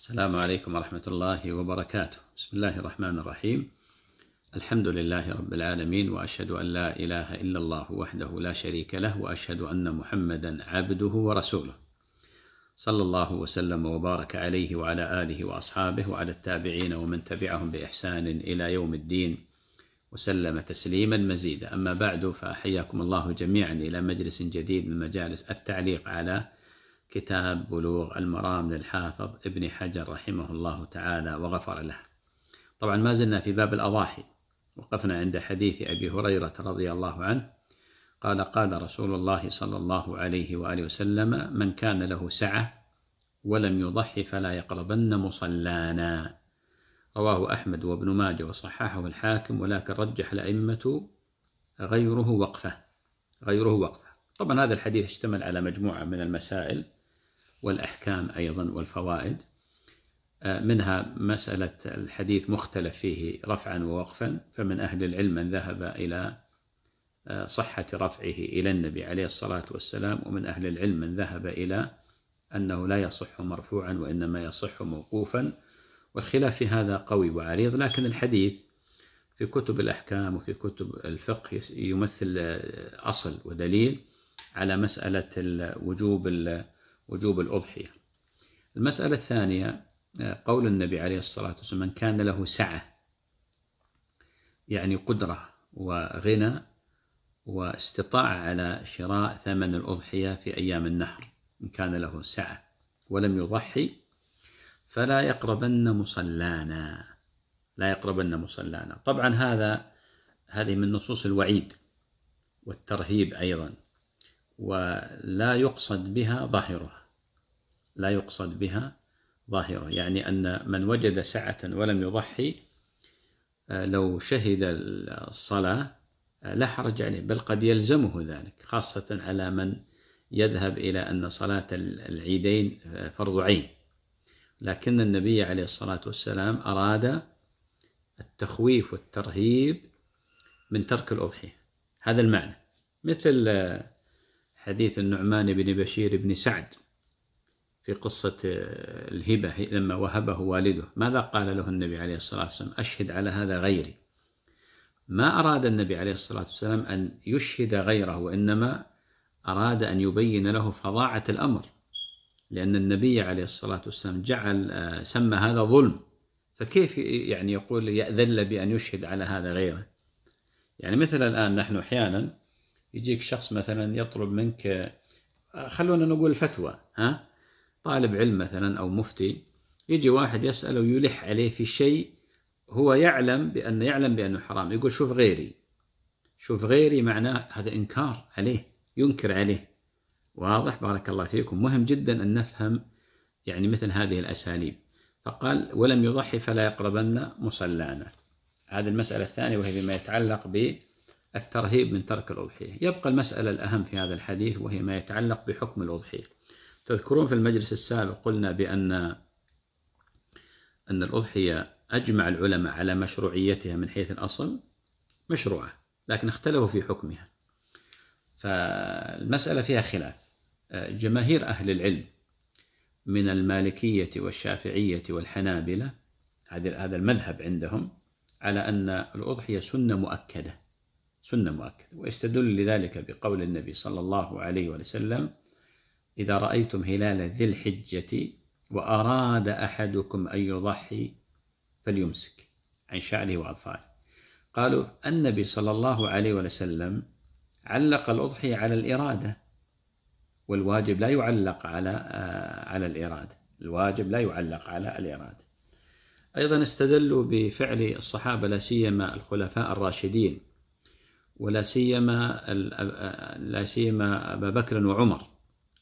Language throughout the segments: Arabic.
السلام عليكم ورحمة الله وبركاته بسم الله الرحمن الرحيم الحمد لله رب العالمين وأشهد أن لا إله إلا الله وحده لا شريك له وأشهد أن محمدا عبده ورسوله صلى الله وسلم وبارك عليه وعلى آله وأصحابه وعلى التابعين ومن تبعهم بإحسان إلى يوم الدين وسلم تسليما مزيدا أما بعد فأحياكم الله جميعا إلى مجلس جديد من مجالس التعليق على كتاب بلوغ المرام للحافظ ابن حجر رحمه الله تعالى وغفر له طبعا ما زلنا في باب الأضاحي وقفنا عند حديث أبي هريرة رضي الله عنه قال قال رسول الله صلى الله عليه وآله وسلم من كان له سعة ولم يضحي فلا يقربن مصلانا رواه أحمد وابن ماجه وصححه الحاكم ولكن رجح الأئمة غيره وقفه غيره وقفه طبعا هذا الحديث اشتمل على مجموعة من المسائل والأحكام أيضا والفوائد آه، منها مسألة الحديث مختلف فيه رفعا ووقفا فمن أهل العلم من ذهب إلى آه، صحة رفعه إلى النبي عليه الصلاة والسلام ومن أهل العلم من ذهب إلى أنه لا يصح مرفوعا وإنما يصح موقوفا والخلاف في هذا قوي وعريض لكن الحديث في كتب الأحكام وفي كتب الفقه يمثل آه، أصل ودليل على مسألة وجوب وجوب الأضحية المسألة الثانية آه، قول النبي عليه الصلاة والسلام من كان له سعة يعني قدرة وغنى واستطاع على شراء ثمن الأضحية في أيام النحر إن كان له سعة ولم يضحي فلا يقربن مصلانا لا يقربن مصلانا طبعا هذا هذه من نصوص الوعيد والترهيب أيضا ولا يقصد بها ظاهرها لا يقصد بها ظاهرة يعني أن من وجد سعة ولم يضحي آه، لو شهد الصلاة آه، لا حرج عليه بل قد يلزمه ذلك خاصة على من يذهب إلى أن صلاة العيدين آه، فرض عين لكن النبي عليه الصلاة والسلام أراد التخويف والترهيب من ترك الأضحية هذا المعنى مثل حديث النعمان بن بشير بن سعد في قصة آه، الهبة لما وهبه والده ماذا قال له النبي عليه الصلاة والسلام أشهد على هذا غيري ما أراد النبي عليه الصلاة والسلام أن يشهد غيره وإنما أراد أن يبين له فظاعة الأمر لأن النبي عليه الصلاة والسلام جعل آه، سمى هذا ظلم فكيف يعني يقول يأذل بأن يشهد على هذا غيره يعني مثل الآن نحن أحيانا يجيك شخص مثلا يطلب منك آه، خلونا نقول فتوى ها طالب علم مثلا أو مفتي يجي واحد يسأله ويلح عليه في شيء هو يعلم بأنه يعلم بأنه حرام يقول شوف غيري شوف غيري معناه هذا إنكار عليه ينكر عليه واضح بارك الله فيكم مهم جدا أن نفهم يعني مثل هذه الأساليب فقال ولم يضحي فلا يقربن مصلانا هذه المسألة الثانية وهي بما يتعلق بالترهيب من ترك الأضحية يبقى المسألة الأهم في هذا الحديث وهي ما يتعلق بحكم الأضحية تذكرون في المجلس السابق قلنا بأن أن الأضحية أجمع العلماء على مشروعيتها من حيث الأصل مشروعة لكن اختلفوا في حكمها فالمسألة فيها خلاف جماهير أهل العلم من المالكية والشافعية والحنابلة هذا المذهب عندهم على أن الأضحية سنة مؤكدة سنة مؤكدة ويستدل لذلك بقول النبي صلى الله عليه وسلم إذا رأيتم هلال ذي الحجة وأراد أحدكم أن يضحي فليمسك عن يعني شعره وأظفاره قالوا النبي صلى الله عليه وسلم علق الأضحية على الإرادة والواجب لا يعلق على آه، على الإرادة الواجب لا يعلق على الإرادة أيضا استدلوا بفعل الصحابة لا سيما الخلفاء الراشدين ولا سيما آه، لا سيما أبا بكر وعمر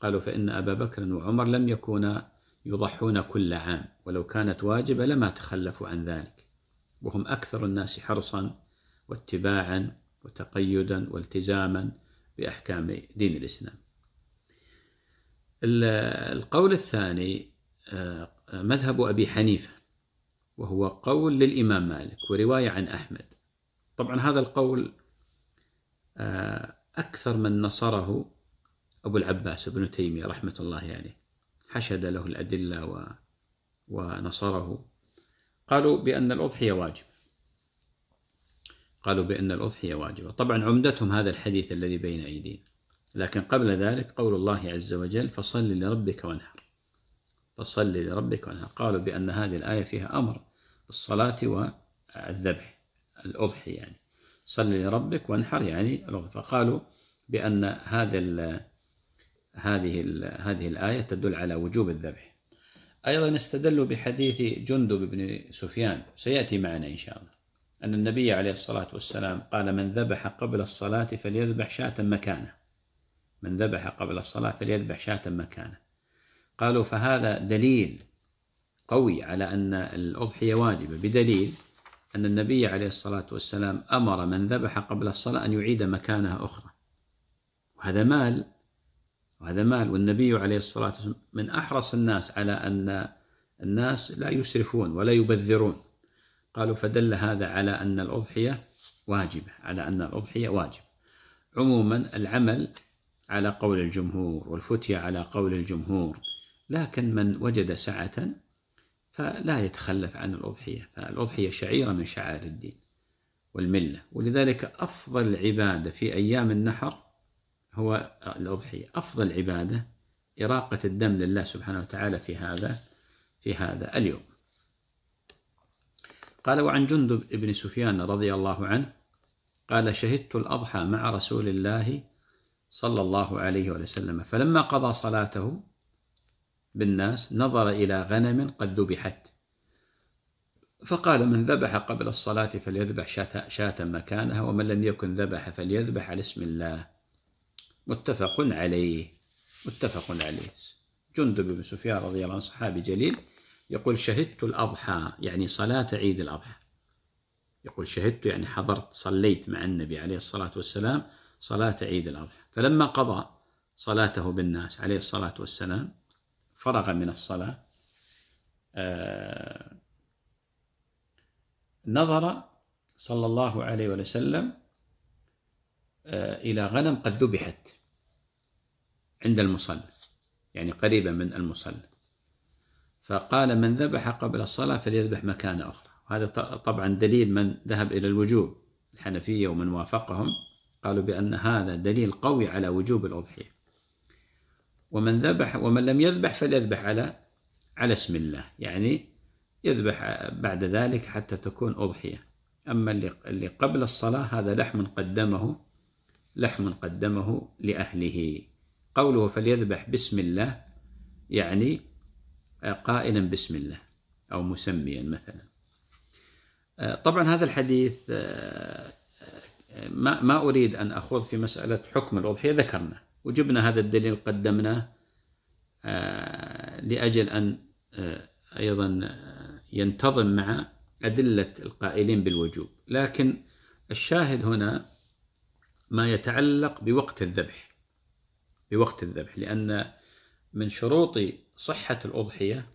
قالوا فإن أبا بكر وعمر لم يكونا يضحون كل عام ولو كانت واجبة لما تخلفوا عن ذلك وهم أكثر الناس حرصا واتباعا وتقيدا والتزاما بأحكام دين الإسلام القول الثاني آه، مذهب أبي حنيفة وهو قول للإمام مالك ورواية عن أحمد طبعا هذا القول آه، أكثر من نصره أبو العباس ابن تيمية رحمة الله عليه حشد له الأدلة و ونصره قالوا بأن الأضحية واجبة قالوا بأن الأضحية واجبة طبعا عمدتهم هذا الحديث الذي بين أيدينا لكن قبل ذلك قول الله عز وجل فصل لربك وانحر فصل لربك وانحر قالوا بأن هذه الآية فيها أمر بالصلاة والذبح الأضحي يعني صل لربك وانحر يعني فقالوا بأن هذا هذه هذه الآية تدل على وجوب الذبح أيضا استدلوا بحديث جندب بن سفيان سيأتي معنا إن شاء الله أن النبي عليه الصلاة والسلام قال من ذبح قبل الصلاة فليذبح شاة مكانه من ذبح قبل الصلاة فليذبح شاة مكانه قالوا فهذا دليل قوي على أن الأضحية واجبة بدليل أن النبي عليه الصلاة والسلام أمر من ذبح قبل الصلاة أن يعيد مكانها أخرى وهذا مال وهذا مال والنبي عليه الصلاة والسلام من أحرص الناس على أن الناس لا يسرفون ولا يبذرون قالوا فدل هذا على أن الأضحية واجبة على أن الأضحية واجب عموما العمل على قول الجمهور والفتية على قول الجمهور لكن من وجد سعة فلا يتخلف عن الأضحية فالأضحية شعيرة من شعائر الدين والملة ولذلك أفضل العبادة في أيام النحر هو الأضحية أفضل عبادة إراقة الدم لله سبحانه وتعالى في هذا في هذا اليوم قال وعن جندب بن سفيان رضي الله عنه قال شهدت الأضحى مع رسول الله صلى الله عليه وسلم فلما قضى صلاته بالناس نظر إلى غنم قد ذبحت فقال من ذبح قبل الصلاة فليذبح شاة مكانها ومن لم يكن ذبح فليذبح على اسم الله متفق عليه متفق عليه جندب بن سفيان رضي الله عنه صحابي جليل يقول شهدت الأضحى يعني صلاة عيد الأضحى يقول شهدت يعني حضرت صليت مع النبي عليه الصلاة والسلام صلاة عيد الأضحى فلما قضى صلاته بالناس عليه الصلاة والسلام فرغ من الصلاة آه نظر صلى الله عليه وسلم آه إلى غنم قد ذبحت عند المصلى يعني قريبا من المصلى فقال من ذبح قبل الصلاة فليذبح مكان أخرى وهذا طبعا دليل من ذهب إلى الوجوب الحنفية ومن وافقهم قالوا بأن هذا دليل قوي على وجوب الأضحية ومن ذبح ومن لم يذبح فليذبح على على اسم الله يعني يذبح بعد ذلك حتى تكون أضحية أما اللي قبل الصلاة هذا لحم قدمه لحم قدمه لأهله قوله فليذبح بسم الله يعني قائلا بسم الله أو مسميا مثلا آه، طبعا هذا الحديث آه، آه، ما ما أريد أن أخوض في مسألة حكم الأضحية ذكرنا وجبنا هذا الدليل قدمناه لأجل أن أيضا ينتظم مع أدلة القائلين بالوجوب لكن الشاهد هنا ما يتعلق بوقت الذبح بوقت الذبح لأن من شروط صحة الأضحية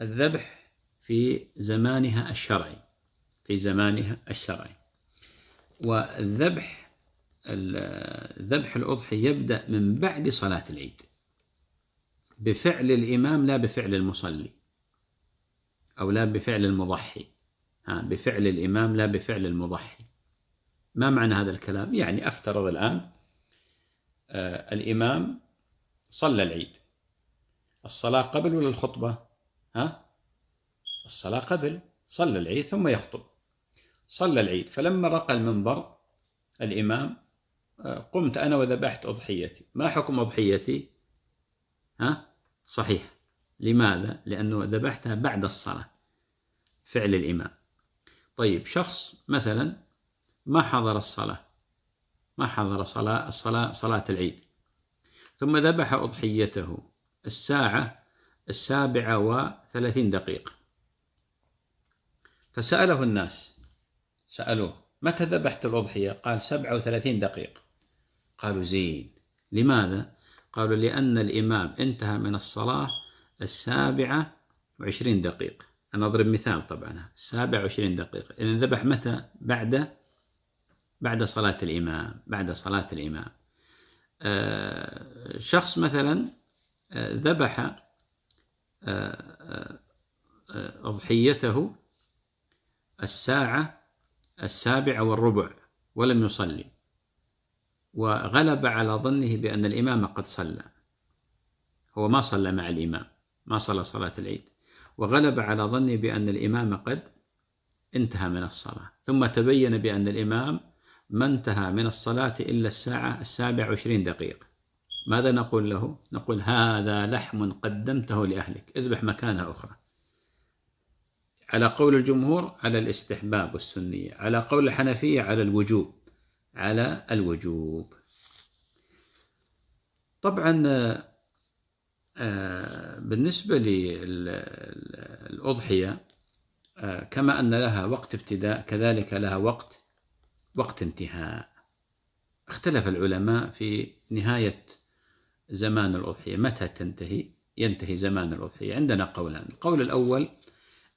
الذبح في زمانها الشرعي في زمانها الشرعي والذبح ذبح الأضحي يبدأ من بعد صلاة العيد بفعل الإمام لا بفعل المصلي أو لا بفعل المضحي ها بفعل الإمام لا بفعل المضحي ما معنى هذا الكلام؟ يعني أفترض الآن آه، الإمام صلى العيد الصلاة قبل ولا الخطبة؟ ها؟ الصلاة قبل صلى العيد ثم يخطب صلى العيد فلما رقى المنبر الإمام آه، قمت أنا وذبحت أضحيتي ما حكم أضحيتي؟ ها؟ صحيح لماذا؟ لأنه ذبحتها بعد الصلاة فعل الإمام طيب شخص مثلا ما حضر الصلاة ما حضر صلاة الصلاة صلاة العيد ثم ذبح أضحيته الساعة السابعة وثلاثين دقيقة فسأله الناس سألوه متى ذبحت الأضحية؟ قال سبعة وثلاثين دقيقة قالوا زين لماذا؟ قالوا لأن الإمام انتهى من الصلاة السابعة وعشرين دقيقة أنا أضرب مثال طبعا السابعة وعشرين دقيقة إذا ذبح متى؟ بعد بعد صلاة الإمام بعد صلاة الإمام آه، شخص مثلا آه، ذبح آه، أضحيته الساعة السابعة والربع ولم يصلي وغلب على ظنه بأن الإمام قد صلى هو ما صلى مع الإمام ما صلى صلاة العيد وغلب على ظنه بأن الإمام قد انتهى من الصلاة ثم تبين بأن الإمام ما انتهى من الصلاة إلا الساعة السابع وعشرين دقيقة ماذا نقول له؟ نقول هذا لحم قدمته لأهلك اذبح مكانه أخرى على قول الجمهور على الاستحباب والسنية على قول الحنفية على الوجوب على الوجوب طبعا آه، بالنسبة للأضحية آه، كما أن لها وقت ابتداء كذلك لها وقت وقت انتهاء اختلف العلماء في نهاية زمان الأضحية متى تنتهي ينتهي زمان الأضحية عندنا قولان القول الأول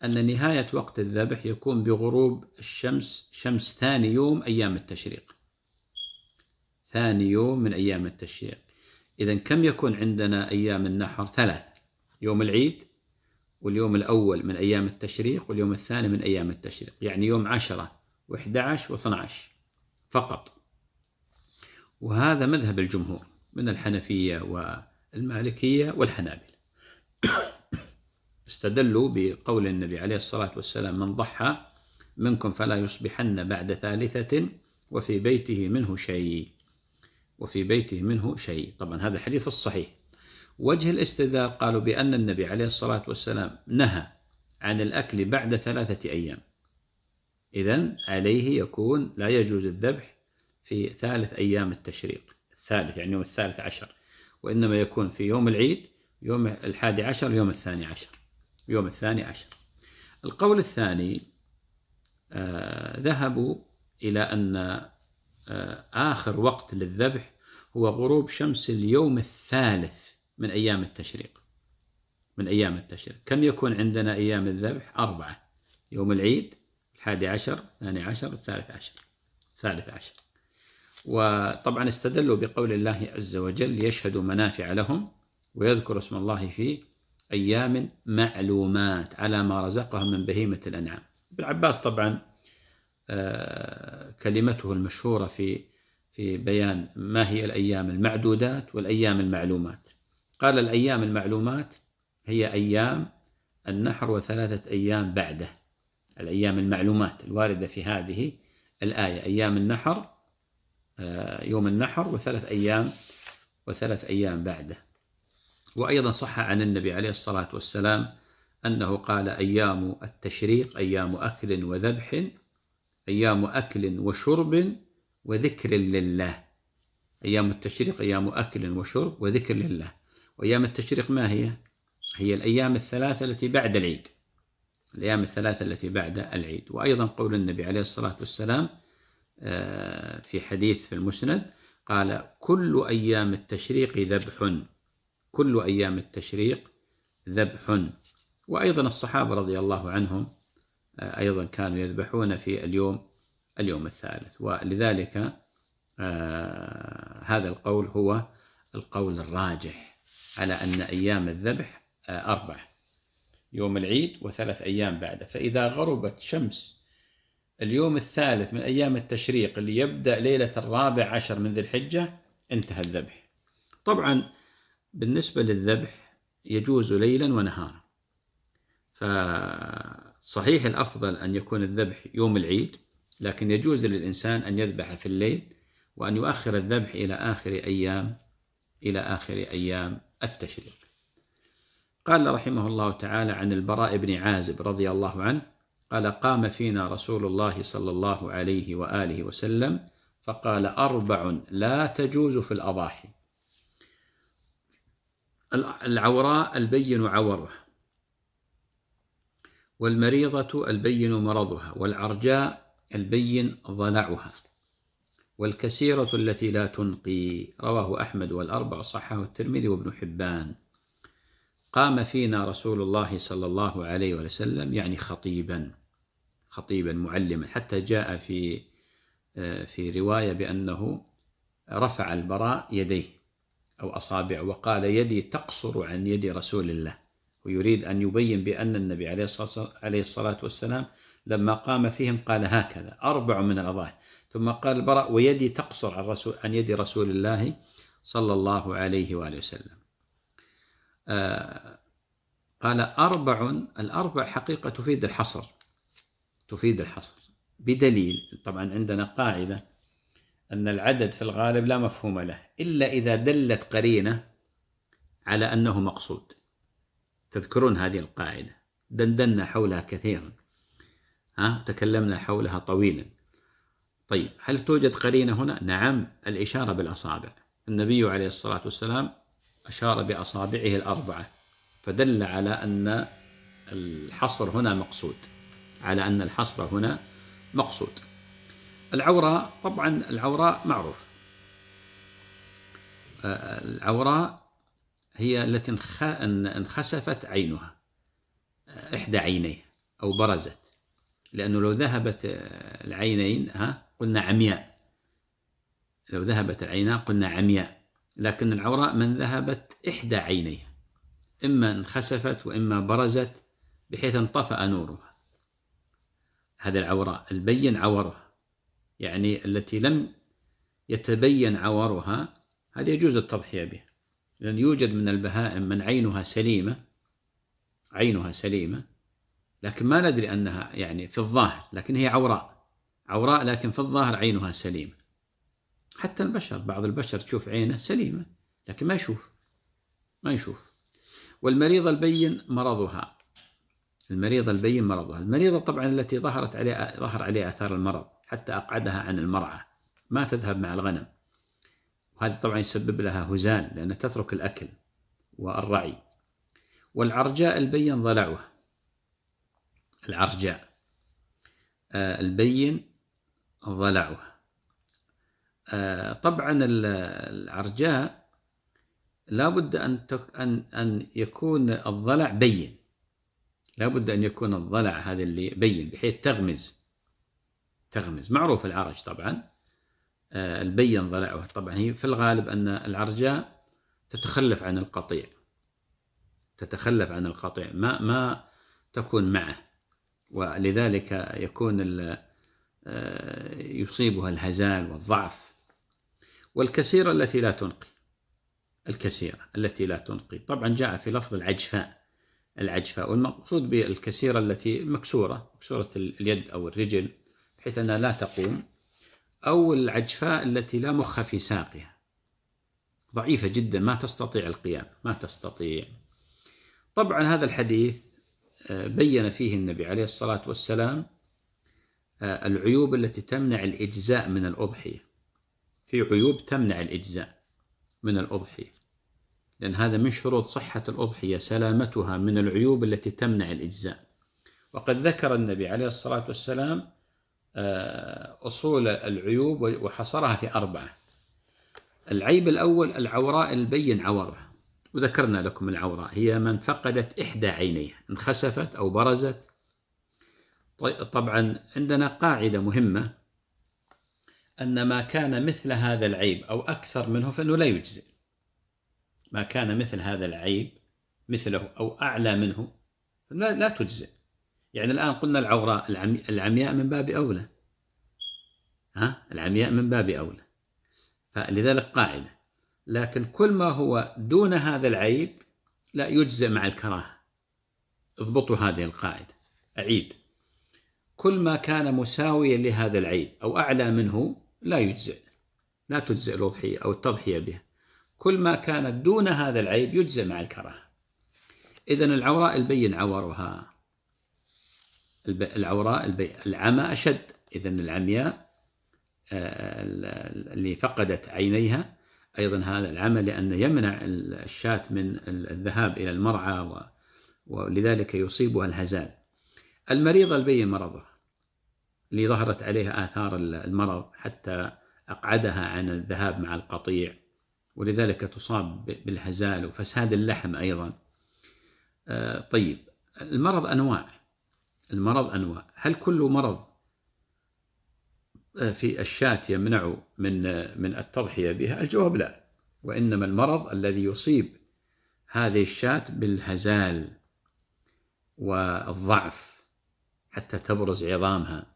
أن نهاية وقت الذبح يكون بغروب الشمس شمس ثاني يوم أيام التشريق ثاني يوم من أيام التشريق إذا كم يكون عندنا أيام النحر ثلاث يوم العيد واليوم الأول من أيام التشريق واليوم الثاني من أيام التشريق يعني يوم عشرة و11 و12 فقط وهذا مذهب الجمهور من الحنفية والمالكية والحنابلة استدلوا بقول النبي عليه الصلاة والسلام من ضحى منكم فلا يصبحن بعد ثالثة وفي بيته منه شيء وفي بيته منه شيء طبعا هذا الحديث الصحيح وجه الاستدلال قالوا بأن النبي عليه الصلاة والسلام نهى عن الأكل بعد ثلاثة أيام إذا عليه يكون لا يجوز الذبح في ثالث أيام التشريق الثالث يعني يوم الثالث عشر وإنما يكون في يوم العيد يوم الحادي عشر يوم الثاني عشر يوم الثاني عشر القول الثاني آه ذهبوا إلى أن آه آخر وقت للذبح هو غروب شمس اليوم الثالث من أيام التشريق من أيام التشريق كم يكون عندنا أيام الذبح أربعة يوم العيد الحادي عشر الثاني عشر الثالث عشر الثالث عشر وطبعا استدلوا بقول الله عز وجل ليشهدوا منافع لهم ويذكر اسم الله في أيام معلومات على ما رزقهم من بهيمة الأنعام ابن عباس طبعا آه، كلمته المشهورة في في بيان ما هي الأيام المعدودات والأيام المعلومات قال الأيام المعلومات هي أيام النحر وثلاثة أيام بعده الأيام المعلومات الواردة في هذه الآية أيام النحر آه، يوم النحر وثلاث أيام وثلاث أيام بعده وأيضا صح عن النبي عليه الصلاة والسلام أنه قال أيام التشريق أيام أكل وذبح أيام أكل وشرب وذكر لله أيام التشريق أيام أكل وشرب وذكر لله وأيام التشريق ما هي؟ هي الأيام الثلاثة التي بعد العيد الأيام الثلاثة التي بعد العيد وأيضا قول النبي عليه الصلاة والسلام آه، في حديث في المسند قال كل أيام التشريق ذبح كل أيام التشريق ذبح وأيضا الصحابة رضي الله عنهم آه، أيضا كانوا يذبحون في اليوم اليوم الثالث ولذلك آه، هذا القول هو القول الراجح على أن أيام الذبح أربعه يوم العيد وثلاث أيام بعده فإذا غربت شمس اليوم الثالث من أيام التشريق اللي يبدأ ليلة الرابع عشر من ذي الحجة انتهى الذبح طبعا بالنسبة للذبح يجوز ليلا ونهارا فصحيح الأفضل أن يكون الذبح يوم العيد لكن يجوز للإنسان أن يذبح في الليل وأن يؤخر الذبح إلى آخر أيام إلى آخر أيام التشريق قال رحمه الله تعالى عن البراء بن عازب رضي الله عنه قال قام فينا رسول الله صلى الله عليه واله وسلم فقال اربع لا تجوز في الاضاحي العوراء البين عوره والمريضه البين مرضها والعرجاء البين ضلعها والكسيره التي لا تنقي رواه احمد والاربع صححه الترمذي وابن حبان قام فينا رسول الله صلى الله عليه وسلم يعني خطيبا خطيبا معلما حتى جاء في آه، في رواية بأنه رفع البراء يديه أو أصابع وقال يدي تقصر عن يد رسول الله ويريد أن يبين بأن النبي عليه الصلاة والسلام لما قام فيهم قال هكذا أربع من الأضاحي ثم قال البراء ويدي تقصر عن, رسول عن يد رسول الله صلى الله عليه وآله وسلم آه، قال أربع الأربع حقيقة تفيد الحصر تفيد الحصر بدليل طبعا عندنا قاعدة أن العدد في الغالب لا مفهوم له إلا إذا دلت قرينة على أنه مقصود تذكرون هذه القاعدة دندنا حولها كثيرا ها تكلمنا حولها طويلا طيب هل توجد قرينة هنا؟ نعم الإشارة بالأصابع النبي عليه الصلاة والسلام أشار بأصابعه الأربعة فدل على أن الحصر هنا مقصود على أن الحصر هنا مقصود العوراء طبعا العوراء معروف آه، العوراء هي التي انخسفت عينها آه، إحدى عينيه أو برزت لأنه لو ذهبت العينين ها قلنا عمياء لو ذهبت العينان قلنا عمياء لكن العوراء من ذهبت إحدى عينيها إما انخسفت وإما برزت بحيث انطفأ نورها هذا العوراء البين عورها يعني التي لم يتبين عورها هذه يجوز التضحية بها لأن يوجد من البهائم من عينها سليمة عينها سليمة لكن ما ندري أنها يعني في الظاهر لكن هي عوراء عوراء لكن في الظاهر عينها سليمه حتى البشر بعض البشر تشوف عينه سليمة لكن ما يشوف ما يشوف والمريضة البين مرضها المريضة البين مرضها المريضة طبعا التي ظهرت عليها ظهر عليها آثار المرض حتى أقعدها عن المرعى ما تذهب مع الغنم وهذا طبعا يسبب لها هزال لأنها تترك الأكل والرعي والعرجاء البين ضلعها العرجاء آه، البين ضلعها آه، طبعا العرجاء لابد أن أن أن يكون الضلع بين لابد أن يكون الضلع هذا اللي بين بحيث تغمز تغمز معروف العرج طبعا آه، البين ضلعه طبعا هي في الغالب أن العرجاء تتخلف عن القطيع تتخلف عن القطيع ما ما تكون معه ولذلك يكون آه، يصيبها الهزال والضعف والكسيرة التي لا تنقي الكسيرة التي لا تنقي طبعا جاء في لفظ العجفاء العجفاء والمقصود بالكسيرة التي مكسورة مكسورة اليد أو الرجل بحيث أنها لا تقوم أو العجفاء التي لا مخ في ساقها ضعيفة جدا ما تستطيع القيام ما تستطيع طبعا هذا الحديث آه، بين فيه النبي عليه الصلاة والسلام آه، العيوب التي تمنع الإجزاء من الأضحية في عيوب تمنع الإجزاء من الأضحية لأن هذا من شروط صحة الأضحية سلامتها من العيوب التي تمنع الإجزاء وقد ذكر النبي عليه الصلاة والسلام آه، أصول العيوب وحصرها في أربعة العيب الأول العوراء البين عورة وذكرنا لكم العوراء هي من فقدت إحدى عينيها انخسفت أو برزت طبعا عندنا قاعدة مهمة أن ما كان مثل هذا العيب أو أكثر منه فإنه لا يجزي ما كان مثل هذا العيب مثله أو أعلى منه لا, لا تجزئ يعني الآن قلنا العوراء العمياء من باب أولى ها العمياء من باب أولى فلذلك قاعدة لكن كل ما هو دون هذا العيب لا يجزئ مع الكراهة اضبطوا هذه القاعدة أعيد كل ما كان مساويا لهذا العيب أو أعلى منه لا يجزئ لا تجزئ الأضحية أو التضحية بها كل ما كانت دون هذا العيب يجزئ مع الكراهة إذا العوراء البين عورها العوراء البي... العمى أشد إذا العمياء آه، اللي فقدت عينيها أيضا هذا العمى لأن يمنع الشاة من الذهاب إلى المرعى ولذلك يصيبها الهزال المريضة البين مرضها اللي ظهرت عليها آثار المرض حتى أقعدها عن الذهاب مع القطيع ولذلك تصاب بالهزال وفساد اللحم أيضا آه، طيب المرض أنواع المرض أنواع هل كل مرض آه، في الشاة يمنع من آه، من التضحية بها الجواب لا وإنما المرض الذي يصيب هذه الشاة بالهزال والضعف حتى تبرز عظامها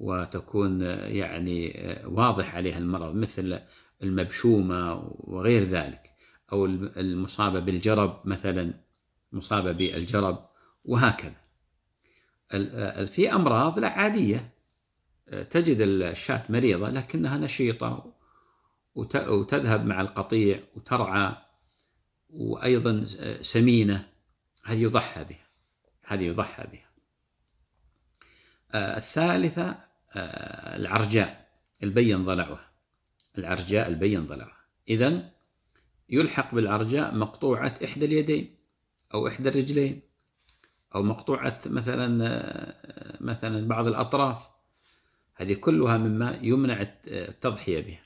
وتكون يعني واضح عليها المرض مثل المبشومة وغير ذلك أو المصابة بالجرب مثلا مصابة بالجرب وهكذا في أمراض لا عادية تجد الشاة مريضة لكنها نشيطة وتذهب مع القطيع وترعى وأيضا سمينة هذه يضحى بها هذه يضحى بها آه، الثالثة آه، العرجاء البين ضلعها العرجاء البين ضلعها إذا يلحق بالعرجاء مقطوعة إحدى اليدين أو إحدى الرجلين أو مقطوعة مثلا آه، مثلا بعض الأطراف هذه كلها مما يمنع آه، التضحية بها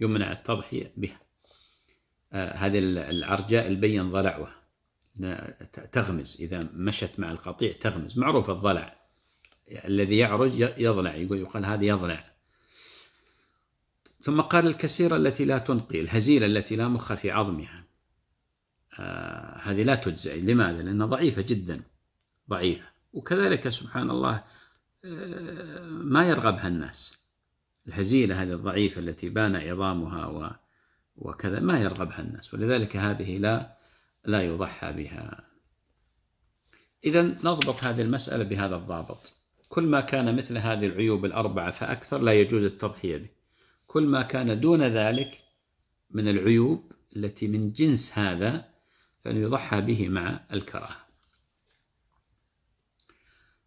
يمنع التضحية بها هذه العرجاء البين ضلعها تغمز إذا مشت مع القطيع تغمز معروف الضلع الذي يعرج يضلع يقول يقال هذا يضلع ثم قال الكسيرة التي لا تنقي الهزيلة التي لا مخ في عظمها آه هذه لا تجزئ لماذا؟ لأنها ضعيفة جدا ضعيفة وكذلك سبحان الله آه ما يرغبها الناس الهزيلة هذه الضعيفة التي بان عظامها و وكذا ما يرغبها الناس ولذلك هذه لا لا يضحى بها إذا نضبط هذه المسألة بهذا الضابط كل ما كان مثل هذه العيوب الأربعة فأكثر لا يجوز التضحية به كل ما كان دون ذلك من العيوب التي من جنس هذا فأن يضحى به مع الكراهة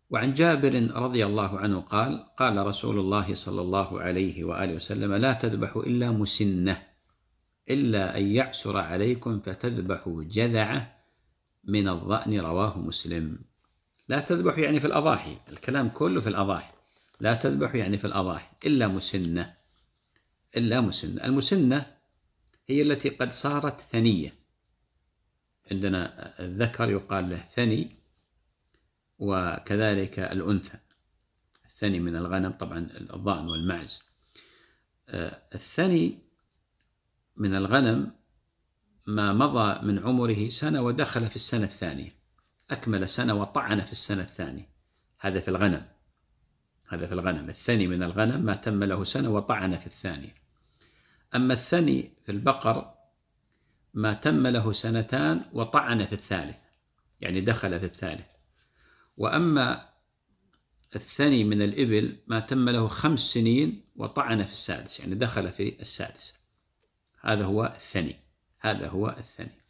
وعن جابر رضي الله عنه قال قال رسول الله صلى الله عليه وآله وسلم لا تذبحوا إلا مسنة إلا أن يعسر عليكم فتذبحوا جذعة من الضأن رواه مسلم لا تذبح يعني في الأضاحي الكلام كله في الأضاحي لا تذبح يعني في الأضاحي إلا مسنة إلا مسنة المسنة هي التي قد صارت ثنية عندنا الذكر يقال له ثني وكذلك الأنثى الثني من الغنم طبعا الضأن والمعز آه، الثني من الغنم ما مضى من عمره سنة ودخل في السنة الثانية أكمل سنة وطعن في السنة الثانية هذا في الغنم هذا في الغنم الثاني من الغنم ما تم له سنة وطعن في الثانية أما الثاني في البقر ما تم له سنتان وطعن في الثالث يعني دخل في الثالث وأما الثاني من الإبل ما تم له خمس سنين وطعن في السادس يعني دخل في السادس هذا هو الثاني هذا هو الثاني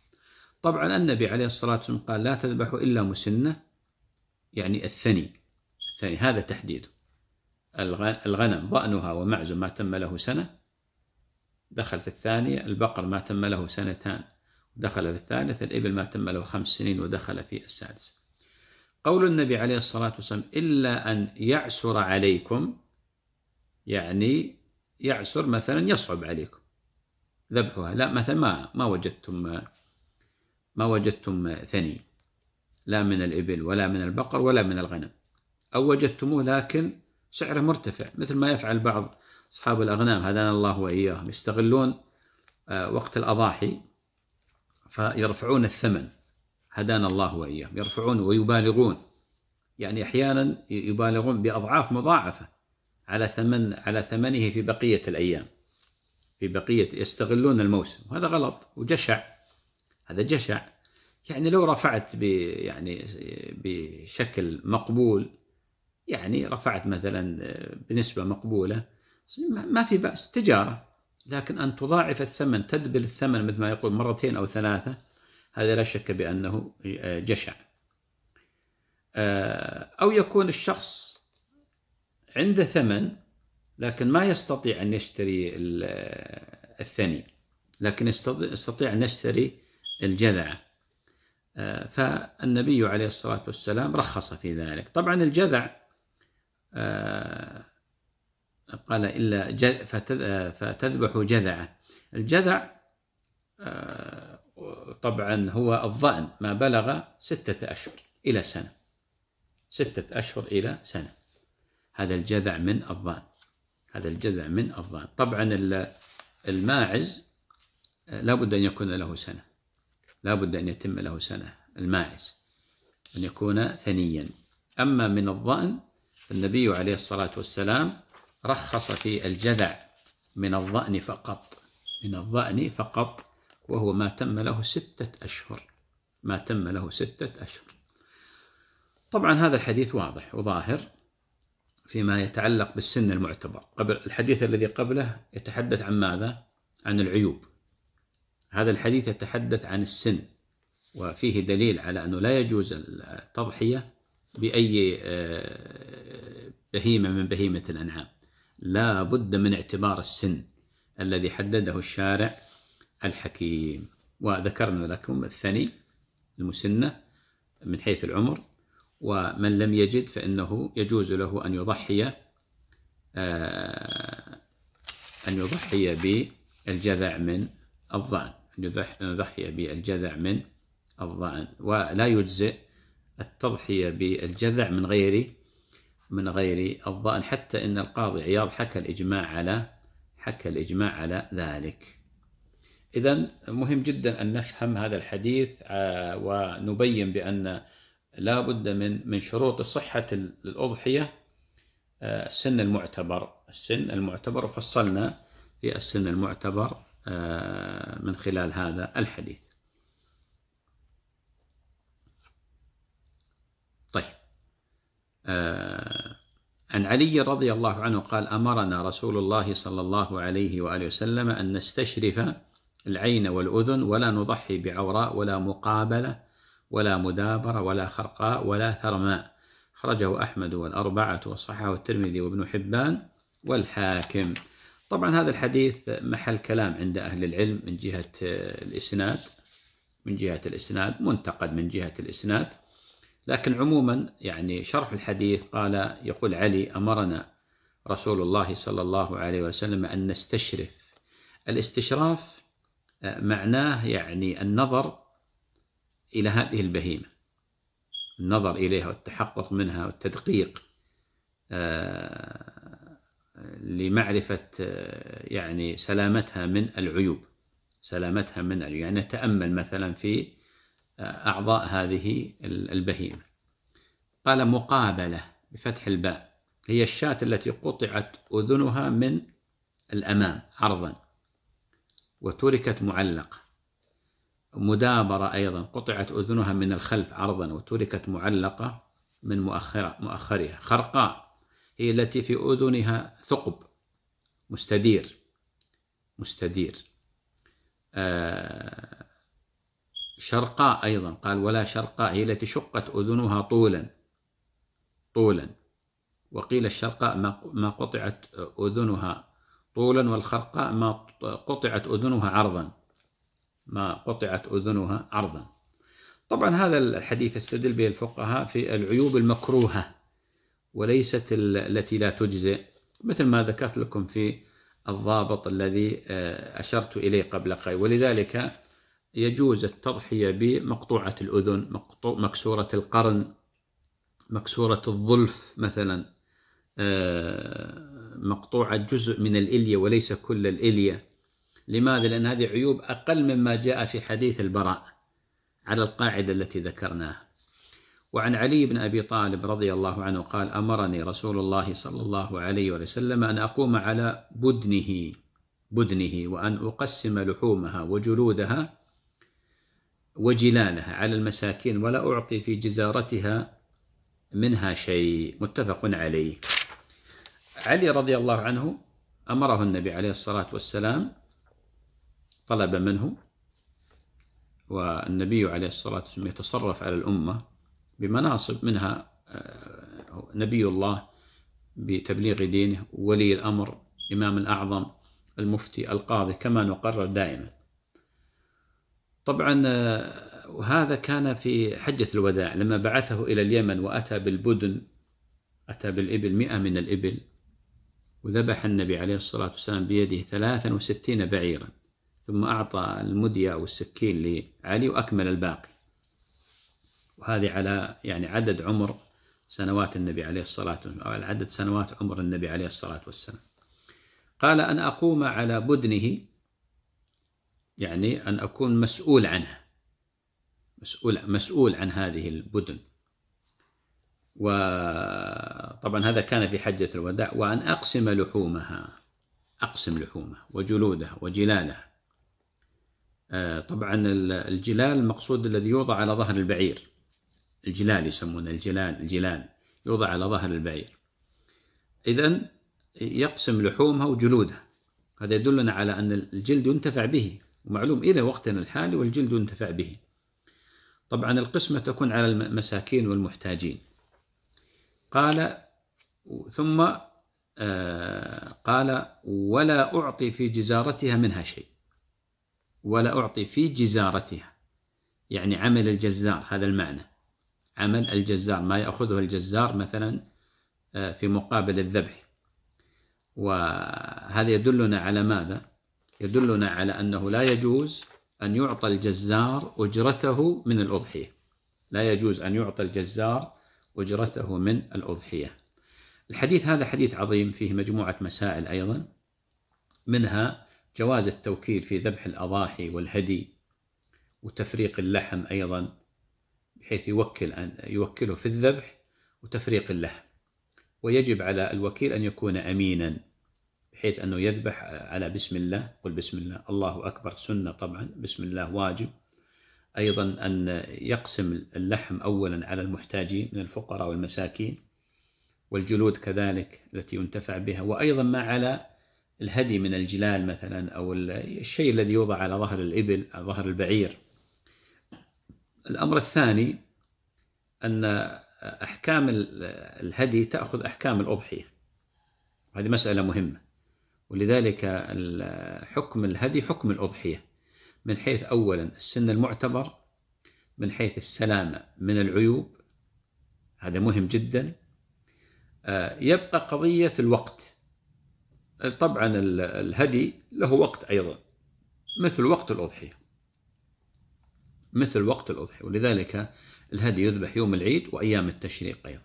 طبعا النبي عليه الصلاة والسلام قال لا تذبحوا إلا مسنة يعني الثني الثني هذا تحديده الغنم ضأنها ومعز ما تم له سنة دخل في الثانية البقر ما تم له سنتان دخل في الثالث الإبل ما تم له خمس سنين ودخل في السادس قول النبي عليه الصلاة والسلام إلا أن يعسر عليكم يعني يعسر مثلا يصعب عليكم ذبحها لا مثلا ما ما وجدتم ما وجدتم ثني لا من الإبل ولا من البقر ولا من الغنم أو وجدتموه لكن سعره مرتفع مثل ما يفعل بعض أصحاب الأغنام هدانا الله وإياهم يستغلون آه، وقت الأضاحي فيرفعون الثمن هدانا الله وإياهم يرفعون ويبالغون يعني أحيانا يبالغون بأضعاف مضاعفة على ثمن على ثمنه في بقية الأيام في بقية يستغلون الموسم وهذا غلط وجشع هذا جشع يعني لو رفعت ب يعني بشكل مقبول يعني رفعت مثلا آه، بنسبة مقبولة ما في بأس تجارة لكن أن تضاعف الثمن تدبل الثمن مثل ما يقول مرتين أو ثلاثة هذا لا شك بأنه آه، جشع آه، أو يكون الشخص عنده ثمن لكن ما يستطيع أن يشتري الثاني لكن يستطيع أن يشتري الجذع آه، فالنبي عليه الصلاة والسلام رخص في ذلك طبعا الجذع آه، قال إلا آه، فتذبح جذعة الجذع طبعا هو الظأن ما بلغ ستة أشهر إلى سنة ستة أشهر إلى سنة هذا الجذع من الظأن هذا الجذع من الظأن طبعا الماعز لابد أن يكون له سنة لا بد أن يتم له سنة الماعز أن يكون ثنيا أما من الظأن فالنبي عليه الصلاة والسلام رخص في الجذع من الظأن فقط من الظأن فقط وهو ما تم له ستة أشهر ما تم له ستة أشهر طبعا هذا الحديث واضح وظاهر فيما يتعلق بالسن المعتبر قبل الحديث الذي قبله يتحدث عن ماذا؟ عن العيوب هذا الحديث يتحدث عن السن وفيه دليل على أنه لا يجوز التضحية بأي آه، بهيمة من بهيمة الأنعام لا بد من اعتبار السن الذي حدده الشارع الحكيم وذكرنا لكم الثاني المسنة من حيث العمر ومن لم يجد فإنه يجوز له أن يضحي آه، أن يضحي بالجذع من الظأن نضحي بالجذع من الظأن ولا يجزئ التضحية بالجذع من غير من غير الظأن حتى إن القاضي عياض حكى الإجماع على حكى الإجماع على ذلك إذا مهم جدا أن نفهم هذا الحديث آه، ونبين بأن لا بد من من شروط صحة الأضحية آه، السن المعتبر السن المعتبر وفصلنا في السن المعتبر من خلال هذا الحديث طيب آه، عن علي رضي الله عنه قال أمرنا رسول الله صلى الله عليه وآله وسلم أن نستشرف العين والأذن ولا نضحي بعوراء ولا مقابلة ولا مدابرة ولا خرقاء ولا ثرماء خرجه أحمد والأربعة وصححه الترمذي وابن حبان والحاكم طبعا هذا الحديث محل كلام عند أهل العلم من جهة الإسناد من جهة الإسناد منتقد من جهة الإسناد لكن عموما يعني شرح الحديث قال يقول علي أمرنا رسول الله صلى الله عليه وسلم أن نستشرف الاستشراف معناه يعني النظر إلى هذه البهيمة النظر إليها والتحقق منها والتدقيق آه، لمعرفة يعني سلامتها من العيوب سلامتها من العيوب يعني نتأمل مثلا في آه، أعضاء هذه البهيمة قال مقابلة بفتح الباء هي الشاة التي قطعت أذنها من الأمام عرضا وتركت معلقة مدابرة أيضا قطعت أذنها من الخلف عرضا وتركت معلقة من مؤخرة مؤخرها خرقاء هي التي في أذنها ثقب مستدير مستدير آه، شرقاء أيضا قال ولا شرقاء هي التي شقت أذنها طولا طولا وقيل الشرقاء ما قطعت أذنها طولا والخرقاء ما قطعت أذنها عرضا ما قطعت أذنها عرضا طبعا هذا الحديث استدل به الفقهاء في العيوب المكروهة وليست التي لا تجزئ مثل ما ذكرت لكم في الضابط الذي آه، أشرت إليه قبل قليل ولذلك يجوز التضحية بمقطوعة الأذن مكسورة القرن مكسورة الظلف مثلا آه، مقطوعة جزء من الإلية وليس كل الإلية لماذا؟ لأن هذه عيوب أقل مما جاء في حديث البراء على القاعدة التي ذكرناها وعن علي بن أبي طالب رضي الله عنه قال أمرني رسول الله صلى الله عليه وسلم أن أقوم على بدنه بدنه وأن أقسم لحومها وجلودها وجلالها على المساكين ولا أعطي في جزارتها منها شيء متفق عليه علي رضي الله عنه أمره النبي عليه الصلاة والسلام طلب منه والنبي عليه الصلاة والسلام يتصرف على الأمة بمناصب منها آه، نبي الله بتبليغ دينه ولي الأمر إمام الأعظم المفتي القاضي كما نقرر دائما طبعا آه، وهذا كان في حجة الوداع لما بعثه إلى اليمن وأتى بالبدن أتى بالإبل مئة من الإبل وذبح النبي عليه الصلاة والسلام بيده ثلاثا وستين بعيرا ثم أعطى المدية والسكين لعلي وأكمل الباقي وهذه على يعني عدد عمر سنوات النبي عليه الصلاة والسلام عدد سنوات عمر النبي عليه الصلاة والسلام قال أن أقوم على بدنه يعني أن أكون مسؤول عنها مسؤول, مسؤول عن هذه البدن وطبعا هذا كان في حجة الوداع وأن أقسم لحومها أقسم لحومها وجلودها وجلالها آه، طبعا الجلال المقصود الذي يوضع على ظهر البعير الجلال يسمونه الجلال الجلال يوضع على ظهر البعير إذا يقسم لحومها وجلودها هذا يدلنا على أن الجلد ينتفع به ومعلوم إلى وقتنا الحالي والجلد ينتفع به طبعا القسمة تكون على المساكين والمحتاجين قال ثم آه، قال ولا أعطي في جزارتها منها شيء ولا أعطي في جزارتها يعني عمل الجزار هذا المعنى عمل الجزار ما يأخذه الجزار مثلا آه، في مقابل الذبح وهذا يدلنا على ماذا؟ يدلنا على أنه لا يجوز أن يعطى الجزار أجرته من الأضحية لا يجوز أن يعطى الجزار أجرته من الأضحية الحديث هذا حديث عظيم فيه مجموعة مسائل أيضا منها جواز التوكيل في ذبح الأضاحي والهدي وتفريق اللحم أيضا بحيث يوكل أن يوكله في الذبح وتفريق اللحم ويجب على الوكيل أن يكون أمينا بحيث أنه يذبح على بسم الله قل بسم الله الله أكبر سنة طبعا بسم الله واجب أيضا أن يقسم اللحم أولا على المحتاجين من الفقراء والمساكين والجلود كذلك التي ينتفع بها وأيضا ما على الهدي من الجلال مثلا أو الشيء الذي يوضع على ظهر الإبل على ظهر البعير الأمر الثاني أن أحكام الهدي تأخذ أحكام الأضحية هذه مسألة مهمة ولذلك حكم الهدي حكم الأضحية من حيث أولا السن المعتبر من حيث السلامة من العيوب هذا مهم جدا آه، يبقى قضية الوقت طبعا الهدي له وقت أيضا مثل وقت الأضحية مثل وقت الأضحية ولذلك الهدي يذبح يوم العيد وأيام التشريق أيضا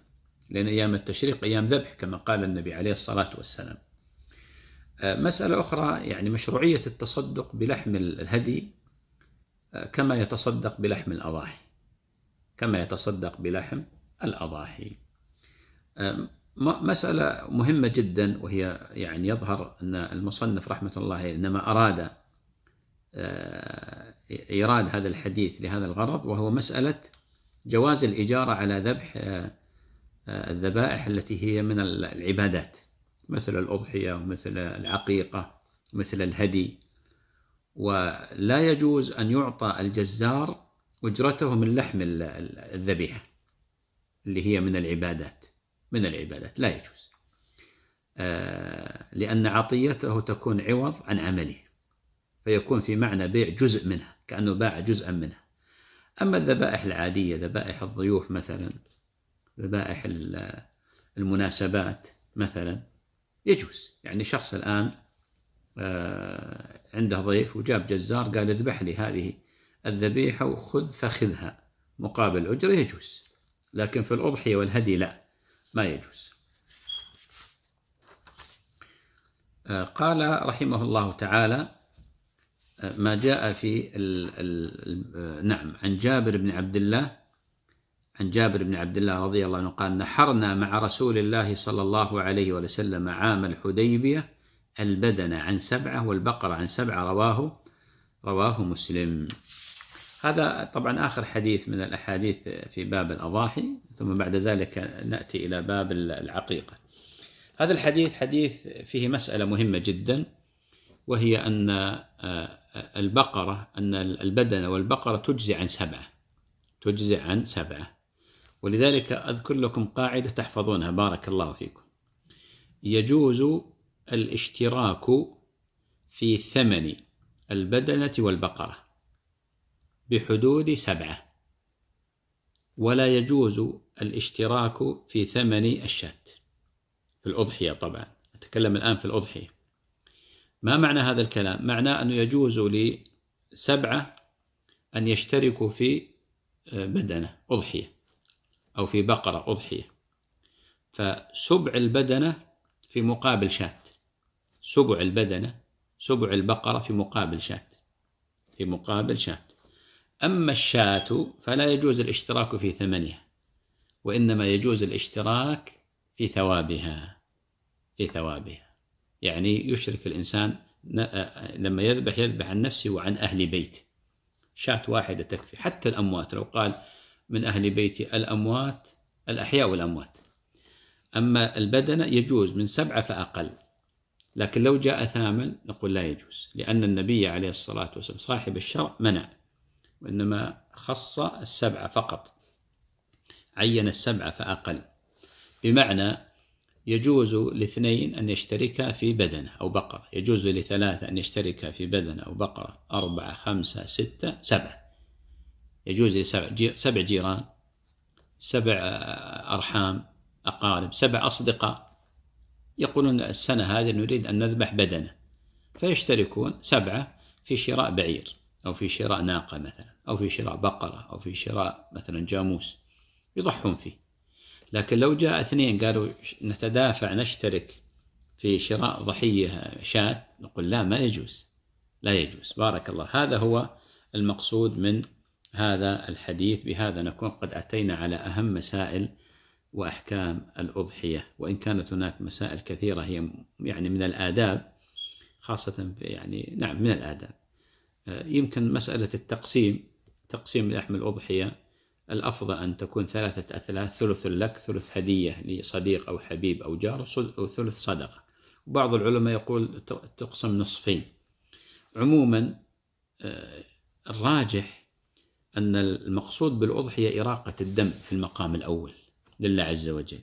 لأن أيام التشريق أيام ذبح كما قال النبي عليه الصلاة والسلام آه، مسألة أخرى يعني مشروعية التصدق بلحم الهدي آه، كما يتصدق بلحم الأضاحي كما يتصدق بلحم الأضاحي آه، مسألة مهمة جدا وهي يعني يظهر أن المصنف رحمة الله عليه إنما أراد إيراد هذا الحديث لهذا الغرض وهو مسألة جواز الإجارة على ذبح آه، آه، الذبائح التي هي من العبادات مثل الأضحية ومثل العقيقة مثل الهدي ولا يجوز أن يعطى الجزار أجرته من لحم الذبيحة اللي هي من العبادات من العبادات لا يجوز آه، لأن عطيته تكون عوض عن عمله فيكون في معنى بيع جزء منها كأنه باع جزءا منها أما الذبائح العادية ذبائح الضيوف مثلا ذبائح المناسبات مثلا يجوز يعني شخص الآن آه، عنده ضيف وجاب جزار قال اذبح لي هذه الذبيحة وخذ فخذها مقابل أجرة يجوز لكن في الأضحية والهدي لا ما يجوز آه، قال رحمه الله تعالى ما جاء في ال ال نعم عن جابر بن عبد الله عن جابر بن عبد الله رضي الله عنه قال نحرنا مع رسول الله صلى الله عليه وسلم عام الحديبية البدن عن سبعة والبقرة عن سبعة رواه رواه مسلم هذا طبعا آخر حديث من الأحاديث في باب الأضاحي ثم بعد ذلك نأتي إلى باب العقيقة هذا الحديث حديث فيه مسألة مهمة جدا وهي أن آه، البقرة أن البدنة والبقرة تجزي عن سبعة تجزي عن سبعة ولذلك أذكر لكم قاعدة تحفظونها بارك الله فيكم يجوز الاشتراك في ثمن البدنة والبقرة بحدود سبعة ولا يجوز الاشتراك في ثمن الشاة في الأضحية طبعا أتكلم الآن في الأضحية ما معنى هذا الكلام؟ معناه أنه يجوز لسبعة أن يشتركوا في آه، بدنة أضحية أو في بقرة أضحية فسبع البدنة في مقابل شاة سبع البدنة سبع البقرة في مقابل شاة في مقابل شاة أما الشاة فلا يجوز الاشتراك في ثمنها وإنما يجوز الاشتراك في ثوابها في ثوابها يعني يشرك الإنسان آه، آه، لما يذبح يذبح عن نفسه وعن أهل بيته شاة واحدة تكفي حتى الأموات لو قال من أهل بيتي الأموات الأحياء والأموات أما البدنة يجوز من سبعة فأقل لكن لو جاء ثامن نقول لا يجوز لأن النبي عليه الصلاة والسلام صاحب الشرع منع وإنما خص السبعة فقط عين السبعة فأقل بمعنى يجوز لاثنين أن يشتركا في بدنة أو بقرة يجوز لثلاثة أن يشتركا في بدنة أو بقرة أربعة خمسة ستة سبعة يجوز لسبع سبع جيران سبع آه، أرحام أقارب سبع أصدقاء يقولون السنة هذه نريد أن نذبح بدنة فيشتركون سبعة في شراء بعير أو في شراء ناقة مثلا أو في شراء بقرة أو في شراء مثلا جاموس يضحون فيه لكن لو جاء اثنين قالوا نتدافع نشترك في شراء ضحية شاة نقول لا ما يجوز لا يجوز بارك الله هذا هو المقصود من هذا الحديث بهذا نكون قد أتينا على أهم مسائل وأحكام الأضحية وإن كانت هناك مسائل كثيرة هي يعني من الآداب خاصة يعني نعم من الآداب آه، يمكن مسألة التقسيم تقسيم لحم الأضحية الأفضل أن تكون ثلاثة أثلاث ثلث لك ثلث هدية لصديق أو حبيب أو جار وثلث صدقة بعض العلماء يقول تقسم نصفين عموما آه، الراجح أن المقصود بالأضحية إراقة الدم في المقام الأول لله عز وجل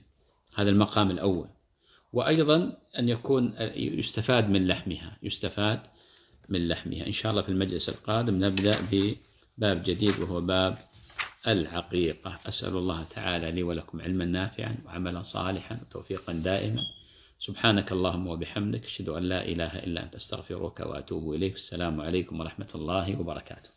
هذا المقام الأول وأيضا أن يكون آه، يستفاد من لحمها يستفاد من لحمها إن شاء الله في المجلس القادم نبدأ بباب جديد وهو باب العقيقة أسأل الله تعالى لي ولكم علما نافعا وعملا صالحا وتوفيقا دائما سبحانك اللهم وبحمدك أشهد أن لا إله إلا أنت أستغفرك وأتوب إليك السلام عليكم ورحمة الله وبركاته